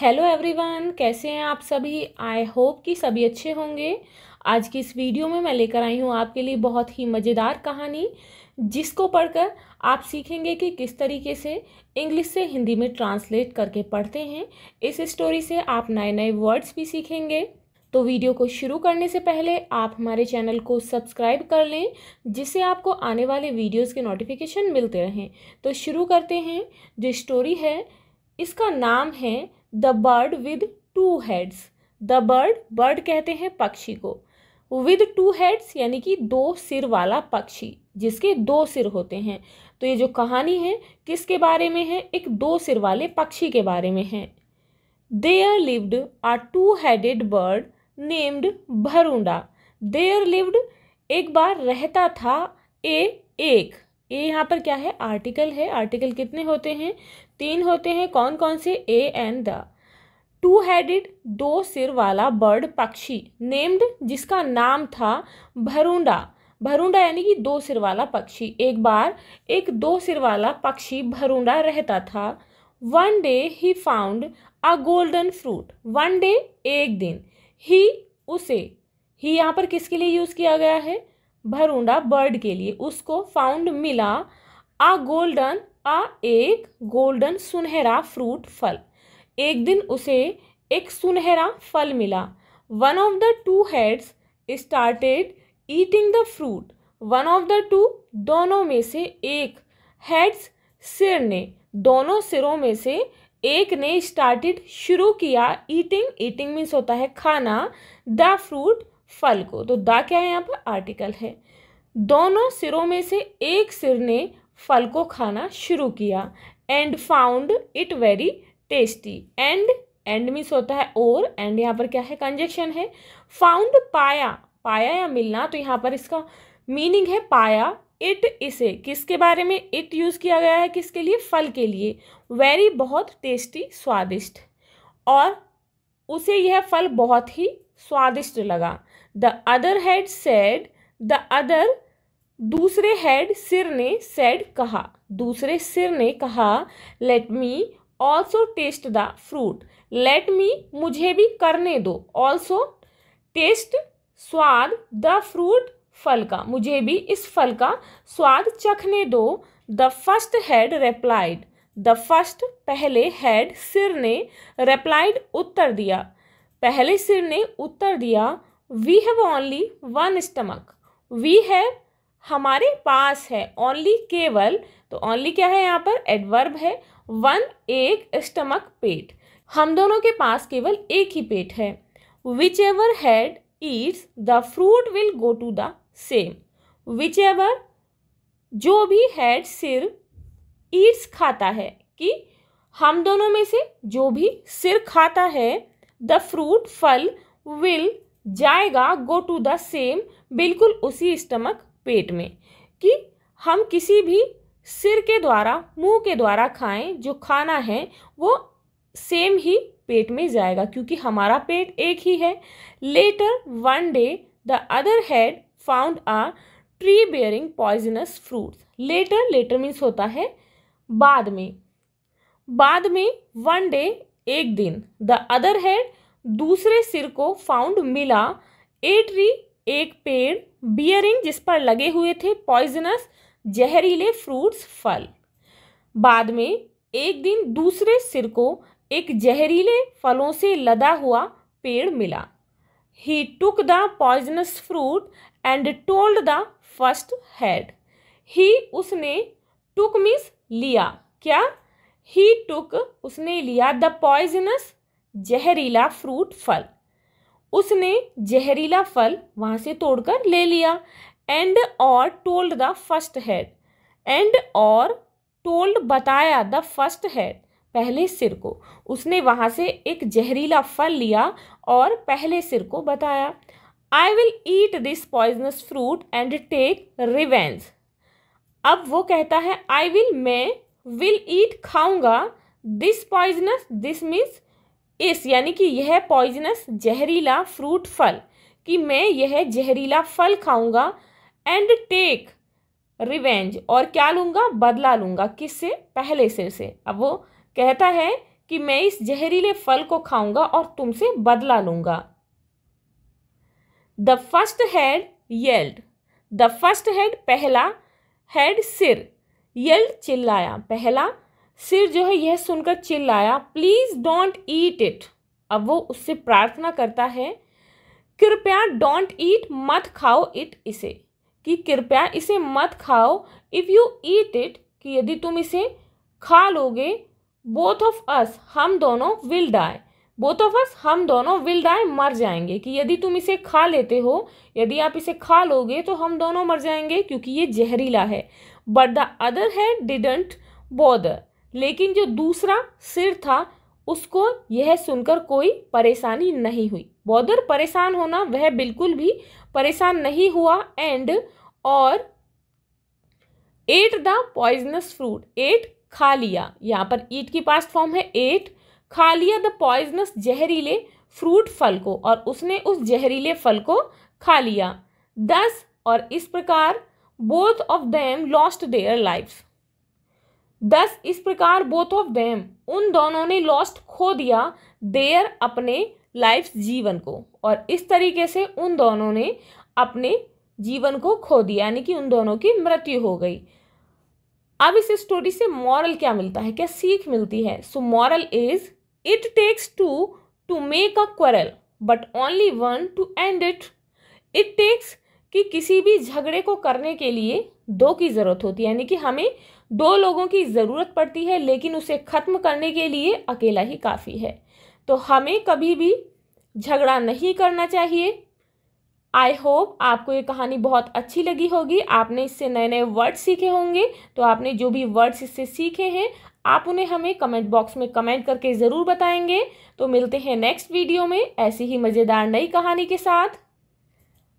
hello everyone कैसे हैं आप सभी आई होप कि सभी अच्छे होंगे आज की इस वीडियो में मैं लेकर आई हूँ आपके लिए बहुत ही मज़ेदार कहानी जिसको पढ़कर आप सीखेंगे कि किस तरीके से इंग्लिश से हिंदी में ट्रांसलेट करके पढ़ते हैं इस स्टोरी से आप नए नए वर्ड्स भी सीखेंगे तो वीडियो को शुरू करने से पहले आप हमारे चैनल को सब्सक्राइब कर लें जिससे आपको आने वाले वीडियोज़ के नोटिफिकेशन मिलते रहें तो शुरू करते हैं जो स्टोरी है इसका नाम है the bird with two heads the bird bird कहते हैं पक्षी को विद टू हेड्स यानी कि दो सिर वाला पक्षी जिसके दो सिर होते हैं तो ये जो कहानी है किसके बारे में है एक दो सिर वाले पक्षी के बारे में है there lived a two headed bird named Bharunda there lived एक बार रहता था ए एक ये यहाँ पर क्या है आर्टिकल है आर्टिकल कितने होते हैं तीन होते हैं कौन कौन से a and the two headed दो सिर वाला बर्ड पक्षी नेम्ड जिसका नाम था भरूंडा भरूंडा यानी कि दो सिर वाला पक्षी एक बार एक दो सिर वाला पक्षी भरूंडा रहता था one day he found a golden fruit one day एक दिन ही उसे ही यहाँ पर किसके लिए यूज़ किया गया है भरूंडा बर्ड के लिए उसको फाउंड मिला आ गोल्डन आ एक गोल्डन सुनहरा फ्रूट फल एक दिन उसे एक सुनहरा फल मिला one of the two heads started eating the fruit one of the two दोनों में से एक हेड्स सिर ने दोनों सिरों में से एक ने स्टार्टेड शुरू किया ईटिंग ईटिंग मीन्स होता है खाना द फ्रूट फल को तो दा क्या है यहाँ पर आर्टिकल है दोनों सिरों में से एक सिर ने फल को खाना शुरू किया and found it very tasty and and miss होता है और एंड यहाँ पर क्या है कंजेक्शन है फाउंड पाया पाया या मिलना तो यहाँ पर इसका मीनिंग है पाया इट इसे किसके बारे में इट यूज़ किया गया है किसके लिए फल के लिए वेरी बहुत टेस्टी स्वादिष्ट और उसे यह फल बहुत ही स्वादिष्ट लगा the other head said the other दूसरे हेड सिर ने सेड कहा दूसरे सिर ने कहा let me also taste the fruit let me मुझे भी करने दो ऑल्सो टेस्ट स्वाद द फ्रूट फल का मुझे भी इस फल का स्वाद चखने दो the first head replied the first पहले हेड सिर ने रेप्लाइड उत्तर दिया पहले सिर ने उत्तर दिया we have only one stomach we have हमारे पास है ओनली केवल तो ओनली क्या है यहाँ पर एडवर्ब है वन एक स्टमक पेट हम दोनों के पास केवल एक ही पेट है whichever head eats the fruit will go to the same whichever जो भी हैड सिर ईट्स खाता है कि हम दोनों में से जो भी सिर खाता है द फ्रूट फल विल जाएगा गो टू द सेम बिल्कुल उसी स्टमक पेट में कि हम किसी भी सिर के द्वारा मुंह के द्वारा खाएं जो खाना है वो सेम ही पेट में जाएगा क्योंकि हमारा पेट एक ही है later one day the other head found a tree bearing poisonous fruits later later means होता है बाद में बाद में वन डे एक दिन द अदर हैड दूसरे सिर को फाउंड मिला ए ट्री एक पेड़ बियरिंग जिस पर लगे हुए थे पॉइजनस जहरीले फ्रूट्स फल बाद में एक दिन दूसरे सिर को एक जहरीले फलों से लदा हुआ पेड़ मिला he took the poisonous fruit and told the first head he उसने टुक मिस लिया क्या ही टुक उसने लिया द पॉइजनस जहरीला फ्रूट फल उसने जहरीला फल वहाँ से तोड़कर ले लिया एंड और told the first head and और टोल्ड बताया द फर्स्ट हेड पहले सिर को उसने वहाँ से एक जहरीला फल लिया और पहले सिर को बताया I will eat this poisonous fruit and take revenge अब वो कहता है आई विल मैं विल ईट खाऊंगा दिस पॉइजनस दिस मीन्स इस यानी कि यह पॉइजनस जहरीला फ्रूट फल कि मैं यह जहरीला फल खाऊंगा एंड टेक रिवेंज और क्या लूंगा बदला लूंगा किससे पहले सिर से अब वो कहता है कि मैं इस जहरीले फल को खाऊंगा और तुमसे बदला लूंगा the first head yelled the first head पहला हेड सिर येल्ड चिल्लाया पहला सिर जो है यह सुनकर चिल्लाया प्लीज़ डोंट ईट इट अब वो उससे प्रार्थना करता है कृपया डोंट ईट मत खाओ इट इसे कि कृपया इसे मत खाओ इफ़ यू ईट इट कि यदि तुम इसे खा लोगे बोथ ऑफ अस हम दोनों will die both of us हम दोनों विल डाई मर जाएंगे कि यदि तुम इसे खा लेते हो यदि आप इसे खा लोगे तो हम दोनों मर जाएंगे क्योंकि ये जहरीला है but the other head didn't bother लेकिन जो दूसरा सिर था उसको यह सुनकर कोई परेशानी नहीं हुई बौद्धर परेशान होना वह बिल्कुल भी परेशान नहीं हुआ एंड और ate the poisonous fruit ate खा लिया यहाँ पर ईट की पास्ट फॉर्म है एट खा लिया द पॉइजनस जहरीले फ्रूट फल को और उसने उस जहरीले फल को खा लिया दस और इस प्रकार both of them lost their life दस इस प्रकार बोथ ऑफ देम उन दोनों ने लॉस्ट खो दिया देयर अपने लाइफ जीवन को और इस तरीके से उन दोनों ने अपने जीवन को खो दिया यानी कि उन दोनों की मृत्यु हो गई अब इस स्टोरी से मॉरल क्या मिलता है क्या सीख मिलती है so moral is it takes two to make a quarrel but only one to end it it takes कि किसी भी झगड़े को करने के लिए दो की ज़रूरत होती है यानी कि हमें दो लोगों की ज़रूरत पड़ती है लेकिन उसे ख़त्म करने के लिए अकेला ही काफ़ी है तो हमें कभी भी झगड़ा नहीं करना चाहिए आई होप आपको ये कहानी बहुत अच्छी लगी होगी आपने इससे नए नए वर्ड सीखे होंगे तो आपने जो भी वर्ड्स इससे सीखे हैं आप उन्हें हमें कमेंट बॉक्स में कमेंट करके ज़रूर बताएंगे तो मिलते हैं नेक्स्ट वीडियो में ऐसी ही मज़ेदार नई कहानी के साथ